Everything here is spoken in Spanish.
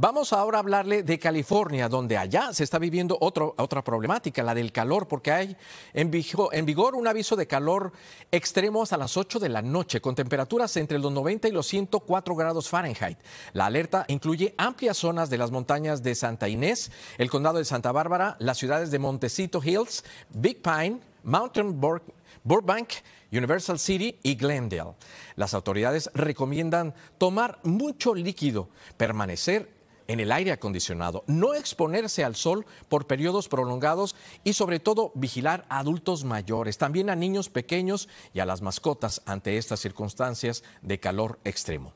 Vamos ahora a hablarle de California, donde allá se está viviendo otra problemática, la del calor, porque hay en vigor, un aviso de calor extremo hasta las 8 de la noche, con temperaturas entre los 90 y los 104 grados Fahrenheit. La alerta incluye amplias zonas de las montañas de Santa Inés, el condado de Santa Bárbara, las ciudades de Montecito Hills, Big Pine, Mountain Burbank, Universal City y Glendale. Las autoridades recomiendan tomar mucho líquido, permanecer en el aire acondicionado, no exponerse al sol por periodos prolongados y sobre todo vigilar a adultos mayores, también a niños pequeños y a las mascotas ante estas circunstancias de calor extremo.